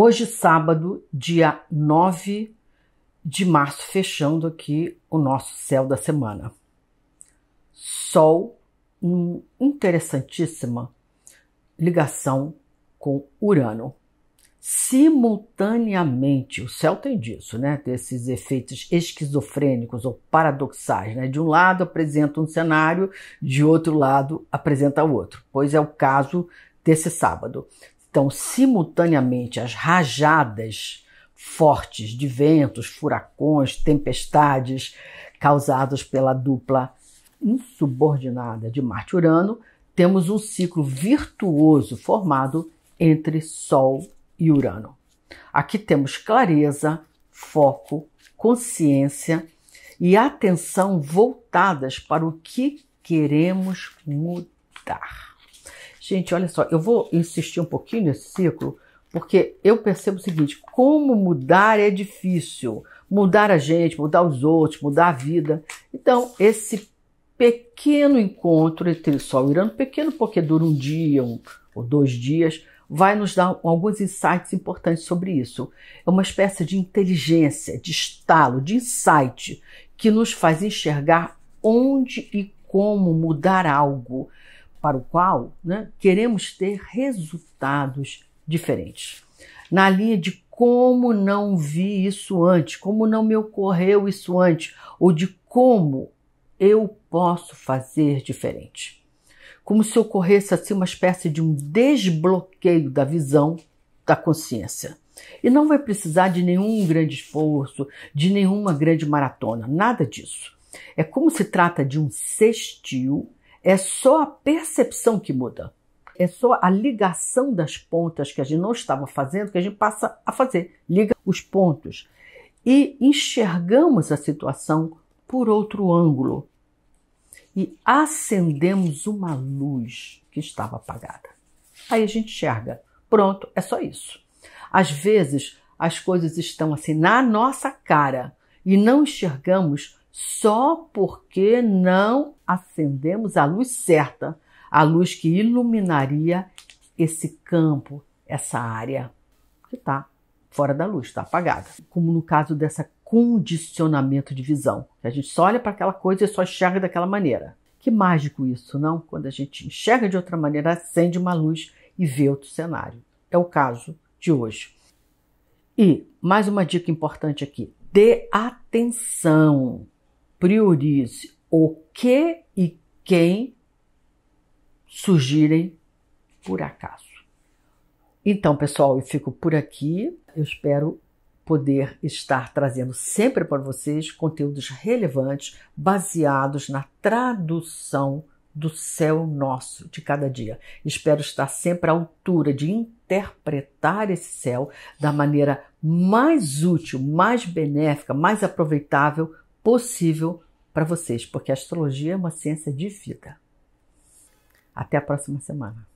Hoje, sábado, dia 9 de março, fechando aqui o nosso céu da semana. Sol, um interessantíssima ligação com Urano. Simultaneamente, o céu tem disso, né? Desses efeitos esquizofrênicos ou paradoxais, né? De um lado apresenta um cenário, de outro lado apresenta outro. Pois é o caso desse sábado. Então simultaneamente as rajadas fortes de ventos, furacões, tempestades causadas pela dupla insubordinada de Marte e Urano, temos um ciclo virtuoso formado entre Sol e Urano. Aqui temos clareza, foco, consciência e atenção voltadas para o que queremos mudar. Gente, olha só, eu vou insistir um pouquinho nesse ciclo, porque eu percebo o seguinte: como mudar é difícil. Mudar a gente, mudar os outros, mudar a vida. Então, esse pequeno encontro entre Sol e Urano, pequeno porque dura um dia um, ou dois dias, vai nos dar alguns insights importantes sobre isso. É uma espécie de inteligência, de estalo, de insight que nos faz enxergar onde e como mudar algo para o qual né, queremos ter resultados diferentes. Na linha de como não vi isso antes, como não me ocorreu isso antes, ou de como eu posso fazer diferente. Como se ocorresse assim uma espécie de um desbloqueio da visão da consciência. E não vai precisar de nenhum grande esforço, de nenhuma grande maratona, nada disso. É como se trata de um sextil. É só a percepção que muda. É só a ligação das pontas que a gente não estava fazendo, que a gente passa a fazer. Liga os pontos. E enxergamos a situação por outro ângulo. E acendemos uma luz que estava apagada. Aí a gente enxerga. Pronto, é só isso. Às vezes as coisas estão assim na nossa cara e não enxergamos só porque não acendemos a luz certa, a luz que iluminaria esse campo, essa área que está fora da luz, está apagada. Como no caso dessa condicionamento de visão, a gente só olha para aquela coisa e só enxerga daquela maneira. Que mágico isso, não? Quando a gente enxerga de outra maneira, acende uma luz e vê outro cenário. É o caso de hoje. E mais uma dica importante aqui: dê atenção, priorize o que e quem surgirem por acaso. Então, pessoal, eu fico por aqui. Eu espero poder estar trazendo sempre para vocês conteúdos relevantes baseados na tradução do céu nosso de cada dia. Espero estar sempre à altura de interpretar esse céu da maneira mais útil, mais benéfica, mais aproveitável possível para vocês, porque a astrologia é uma ciência de vida. Até a próxima semana.